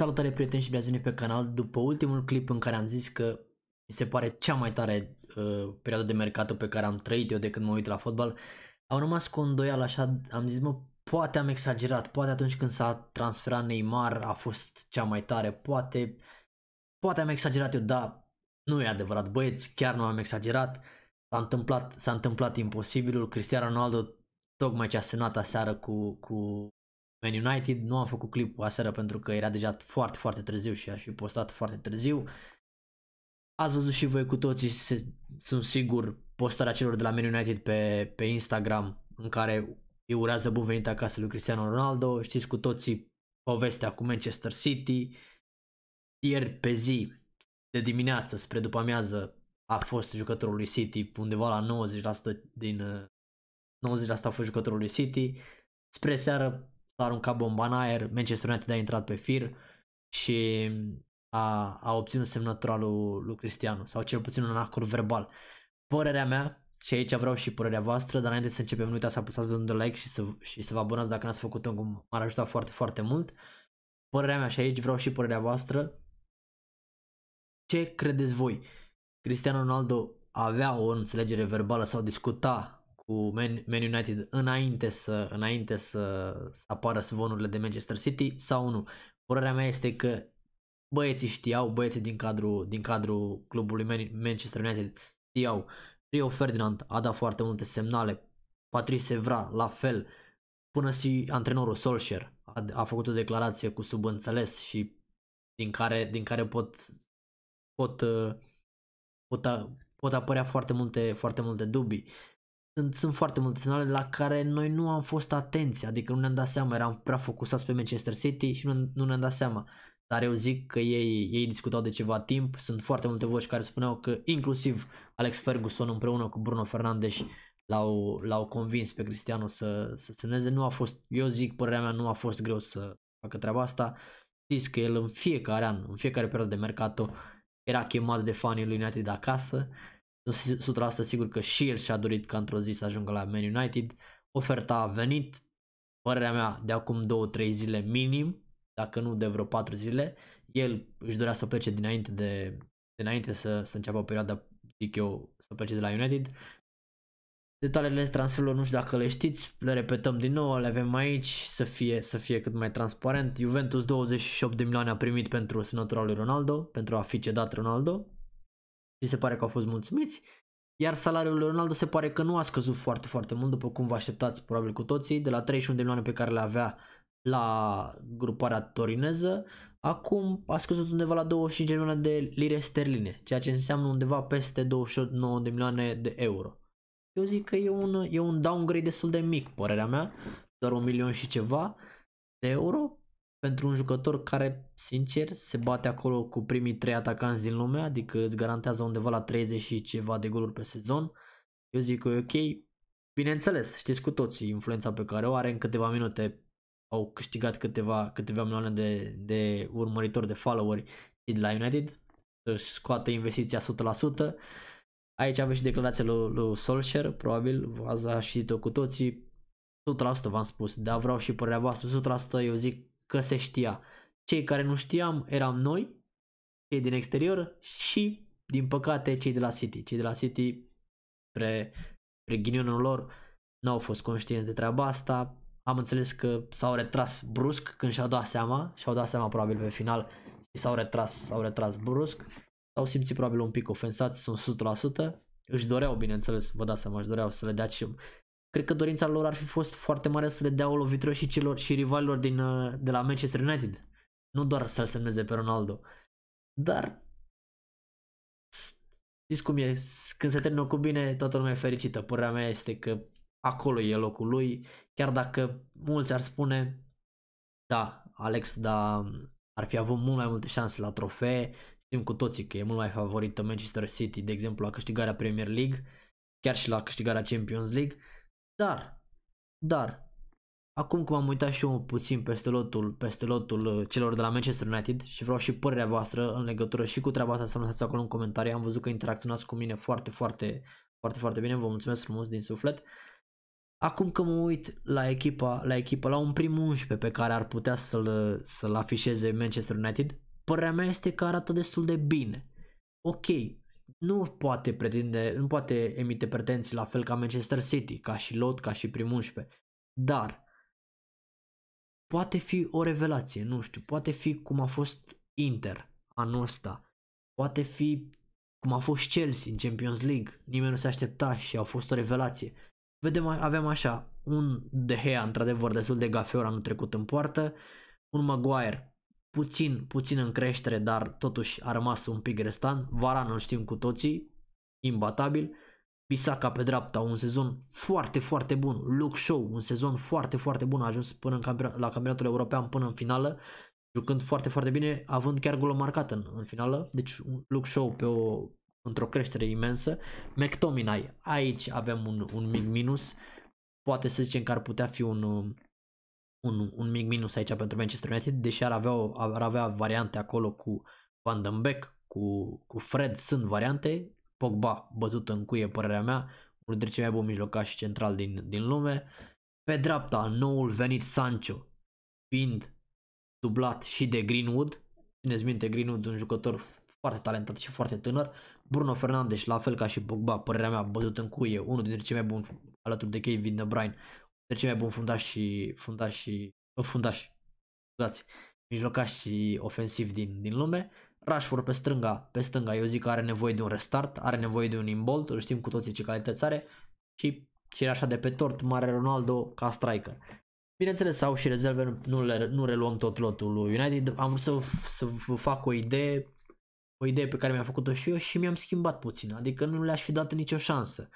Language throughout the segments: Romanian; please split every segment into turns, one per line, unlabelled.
Salutare prieteni și bine pe canal după ultimul clip în care am zis că mi se pare cea mai tare uh, perioadă de mercat pe care am trăit eu de când mă uit la fotbal. Am rămas cu îndoială așa, am zis mă, poate am exagerat, poate atunci când s-a transferat Neymar a fost cea mai tare, poate, poate am exagerat eu, da, nu e adevărat băieți, chiar nu am exagerat. S-a întâmplat, s-a întâmplat imposibilul, Cristiano Ronaldo tocmai ce a semnat aseară cu, cu Man United, nu am făcut clipul aseară pentru că era deja foarte, foarte târziu și aș fi postat foarte târziu. Ați văzut și voi cu toții, se, sunt sigur, postarea celor de la Man United pe, pe Instagram în care îi urează bun venit acasă lui Cristiano Ronaldo. Știți cu toții povestea cu Manchester City. Ieri pe zi de dimineață spre după amiază a fost jucătorul lui City undeva la 90% din 90% uh, a fost jucătorul lui City. Spre seară s-a aruncat bomba în aer, Manchester United a intrat pe fir și a, a obținut semnătura lui, lui Cristiano sau cel puțin un acord verbal. Părerea mea, și aici vreau și părerea voastră, dar înainte să începem, nu uitați să apăsați un like și să, și să vă abonați dacă n-ați făcut o m-ar ajuta foarte, foarte mult. Părerea mea și aici vreau și părerea voastră. Ce credeți voi? Cristiano Ronaldo avea o înțelegere verbală sau discuta cu Man, Man United înainte să, înainte să, apară zvonurile de Manchester City sau nu. Părerea mea este că băieții știau, băieții din cadrul, din cadrul clubului Man, Manchester United știau. Rio Ferdinand a dat foarte multe semnale, Patrice Evra la fel, până și antrenorul Solskjaer a, a făcut o declarație cu subînțeles și din care, din care pot, pot, uh, pot, pot, pot apărea foarte multe, foarte multe dubii sunt, sunt foarte multe semnale la care noi nu am fost atenți, adică nu ne-am dat seama, eram prea focusați pe Manchester City și nu, nu ne-am dat seama. Dar eu zic că ei, ei discutau de ceva timp, sunt foarte multe voci care spuneau că inclusiv Alex Ferguson împreună cu Bruno Fernandes l-au, l-au convins pe Cristiano să, să semneze. Nu a fost, eu zic, părerea mea, nu a fost greu să facă treaba asta. Știți că el în fiecare an, în fiecare perioadă de mercato, era chemat de fanii lui United acasă 100% sigur că și el și-a dorit ca într-o zi să ajungă la Man United. Oferta a venit, părerea mea, de acum 2-3 zile minim, dacă nu de vreo 4 zile. El își dorea să plece dinainte, de, dinainte să, să înceapă perioada, zic eu, să plece de la United. Detaliile transferurilor nu știu dacă le știți, le repetăm din nou, le avem aici, să fie, să fie cât mai transparent. Juventus 28 de milioane a primit pentru semnătura lui Ronaldo, pentru a fi cedat Ronaldo, și se pare că au fost mulțumiți, iar salariul lui Ronaldo se pare că nu a scăzut foarte, foarte mult, după cum vă așteptați probabil cu toții, de la 31 de milioane pe care le avea la gruparea torineză, acum a scăzut undeva la 25 de milioane de lire sterline, ceea ce înseamnă undeva peste 29 de milioane de euro. Eu zic că e un, e un downgrade destul de mic, părerea mea, doar un milion și ceva de euro, pentru un jucător care, sincer, se bate acolo cu primii trei atacanți din lume, adică îți garantează undeva la 30 și ceva de goluri pe sezon, eu zic că e ok. Bineînțeles, știți cu toții influența pe care o are în câteva minute au câștigat câteva, câteva milioane de, de urmăritori, de followeri de la United, să-și scoată investiția 100%. Aici avem și declarația lui, lui Solskjaer, probabil, ați știut-o cu toții, 100% v-am spus, dar vreau și părerea voastră, 100% eu zic că se știa. Cei care nu știam eram noi, cei din exterior și, din păcate, cei de la City. Cei de la City, pre, pre ghinionul lor, n-au fost conștienți de treaba asta. Am înțeles că s-au retras brusc când și-au dat seama, și-au dat seama probabil pe final și s-au retras, s-au retras brusc. S-au simțit probabil un pic ofensați, sunt 100%. Își doreau, bineînțeles, vă dați seama, își doreau să le dea și cred că dorința lor ar fi fost foarte mare să le dea o lovitură și celor și rivalilor din, uh, de la Manchester United. Nu doar să-l semneze pe Ronaldo. Dar știți cum e, când se termină cu bine, toată lumea e fericită. Părerea mea este că acolo e locul lui, chiar dacă mulți ar spune, da, Alex, da, ar fi avut mult mai multe șanse la trofee, știm cu toții că e mult mai favorită Manchester City, de exemplu, la câștigarea Premier League, chiar și la câștigarea Champions League, dar, dar, acum cum am uitat și eu puțin peste lotul, peste lotul uh, celor de la Manchester United și vreau și părerea voastră în legătură și cu treaba asta să lăsați acolo în comentarii. Am văzut că interacționați cu mine foarte, foarte, foarte, foarte bine. Vă mulțumesc frumos din suflet. Acum că mă uit la echipa, la echipa, la un prim 11 pe care ar putea să-l, să-l afișeze Manchester United, părerea mea este că arată destul de bine. Ok, nu poate pretinde, nu poate emite pretenții la fel ca Manchester City, ca și lot, ca și prim 11, dar poate fi o revelație, nu știu, poate fi cum a fost Inter anul ăsta, poate fi cum a fost Chelsea în Champions League, nimeni nu se aștepta și au fost o revelație. Vedem, avem așa, un De Gea într-adevăr destul de gafeor anul trecut în poartă, un Maguire puțin, puțin în creștere, dar totuși a rămas un pic restant. Varan îl știm cu toții, imbatabil. Bisaca pe dreapta, un sezon foarte, foarte bun. look Show, un sezon foarte, foarte bun. A ajuns până în campion- la campionatul european, până în finală, jucând foarte, foarte bine, având chiar golul marcat în, în finală. Deci look Show pe o, într-o creștere imensă. McTominay, aici avem un, un mic minus. Poate să zicem că ar putea fi un, un, un mic minus aici pentru Manchester United, deși ar avea, ar avea variante acolo cu Van den Beek, cu, cu Fred, sunt variante, Pogba bătut în cuie, părerea mea, unul dintre cei mai buni mijlocași central din, din lume, pe dreapta, noul venit Sancho, fiind dublat și de Greenwood, țineți minte Greenwood, un jucător foarte talentat și foarte tânăr, Bruno Fernandes, la fel ca și Pogba, părerea mea, bătut în cuie, unul dintre cei mai buni alături de Kevin De Bruyne, de cei mai buni fundași și fundași, fundași, scuzați, mijlocași și ofensiv din, din lume. Rashford pe stânga, pe stânga eu zic că are nevoie de un restart, are nevoie de un imbolt, îl știm cu toții ce calități are și și așa de pe tort, mare Ronaldo ca striker. Bineînțeles, au și rezerve, nu, le, nu reluăm tot lotul lui United. Am vrut să, să vă fac o idee, o idee pe care mi-am făcut-o și eu și mi-am schimbat puțin, adică nu le-aș fi dat nicio șansă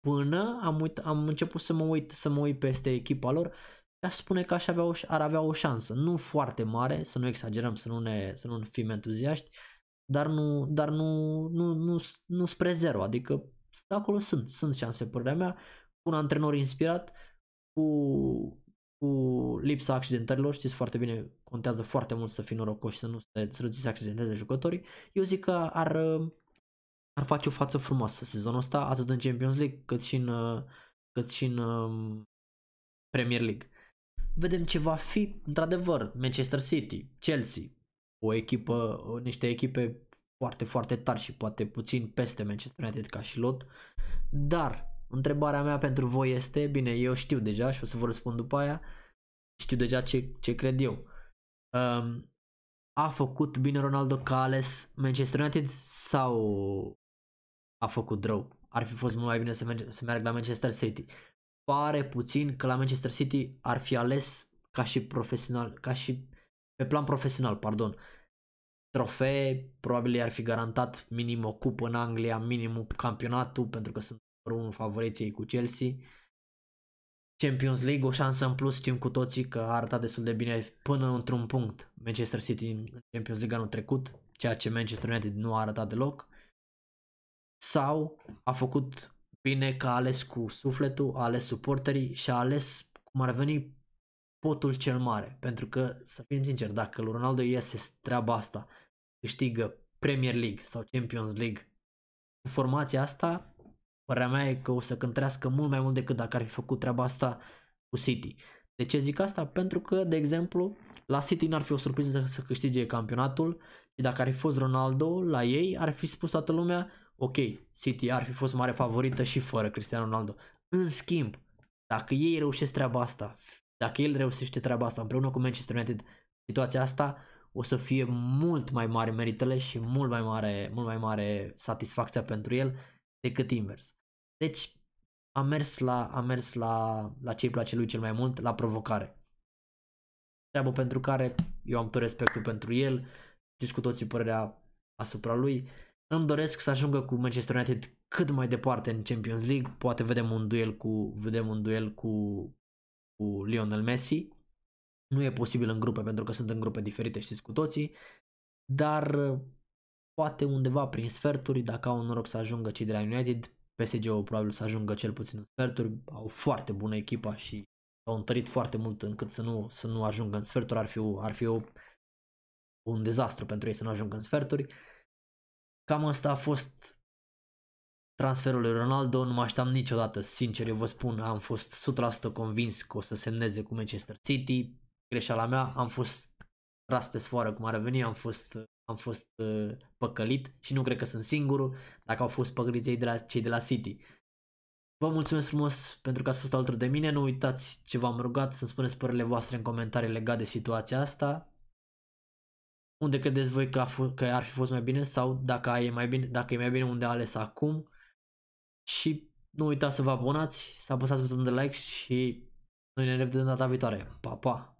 până am, uit, am început să mă uit, să mă uit peste echipa lor și aș spune că aș avea o, ar avea o șansă. Nu foarte mare, să nu exagerăm, să nu, ne, să nu fim entuziaști, dar nu, dar nu, nu, nu, nu nu spre zero, adică acolo sunt, sunt șanse, părerea mea, un antrenor inspirat, cu, cu lipsa accidentărilor, știți foarte bine, contează foarte mult să fii norocoși, să nu, să nu ți se accidenteze jucătorii, eu zic că ar, ar face o față frumoasă sezonul ăsta, atât în Champions League cât și în, uh, cât și în um, Premier League. Vedem ce va fi, într-adevăr, Manchester City, Chelsea, o echipă, niște echipe foarte, foarte tari și poate puțin peste Manchester United ca și lot, dar întrebarea mea pentru voi este, bine, eu știu deja și o să vă răspund după aia, știu deja ce, ce cred eu. Um, a făcut bine Ronaldo ca ales Manchester United sau a făcut rău. Ar fi fost mult mai bine să, merge, să meargă la Manchester City. Pare puțin că la Manchester City ar fi ales ca și profesional, ca și pe plan profesional, pardon, trofee, probabil i-ar fi garantat minim o cupă în Anglia, minim campionatul, pentru că sunt unul 1 favoriții cu Chelsea. Champions League, o șansă în plus, știm cu toții că a arătat destul de bine până într-un punct Manchester City în Champions League anul trecut, ceea ce Manchester United nu a arătat deloc sau a făcut bine că a ales cu sufletul, a ales suporterii și a ales cum ar veni potul cel mare. Pentru că, să fim sinceri, dacă lui Ronaldo iese treaba asta, câștigă Premier League sau Champions League cu formația asta, părerea mea e că o să cântrească mult mai mult decât dacă ar fi făcut treaba asta cu City. De ce zic asta? Pentru că, de exemplu, la City n-ar fi o surpriză să, să câștige campionatul și dacă ar fi fost Ronaldo la ei, ar fi spus toată lumea ok, City ar fi fost mare favorită și fără Cristiano Ronaldo. În schimb, dacă ei reușesc treaba asta, dacă el reușește treaba asta împreună cu Manchester United, situația asta o să fie mult mai mare meritele și mult mai mare, mult mai mare satisfacția pentru el decât invers. Deci a mers la, a mers la, la ce îi place lui cel mai mult, la provocare. Treabă pentru care eu am tot respectul pentru el, știți cu toții părerea asupra lui. Îmi doresc să ajungă cu Manchester United cât mai departe în Champions League. Poate vedem un duel cu, vedem un duel cu, cu Lionel Messi. Nu e posibil în grupe pentru că sunt în grupe diferite, știți cu toții. Dar poate undeva prin sferturi, dacă au noroc să ajungă cei de la United, PSG-ul probabil să ajungă cel puțin în sferturi, au foarte bună echipa și au întărit foarte mult încât să nu, să nu ajungă în sferturi, ar fi, ar fi o, un dezastru pentru ei să nu ajungă în sferturi. Uh, Cam asta a fost transferul lui Ronaldo, nu mă așteptam niciodată, sincer eu vă spun, am fost 100% convins că o să semneze cu Manchester City, greșeala mea, am fost ras pe sfoară cum ar veni, am fost, am fost uh, păcălit și nu cred că sunt singurul dacă au fost păcăliți ei de la, cei de la City. Vă mulțumesc frumos pentru că ați fost alături de mine, nu uitați ce v-am rugat să spuneți părerile voastre în comentarii legate de situația asta unde credeți voi că, a f- că ar fi fost mai bine sau dacă e mai bine, dacă e mai bine unde a ales acum și nu uitați să vă abonați, să apăsați butonul de like și noi ne revedem data viitoare. Pa, pa!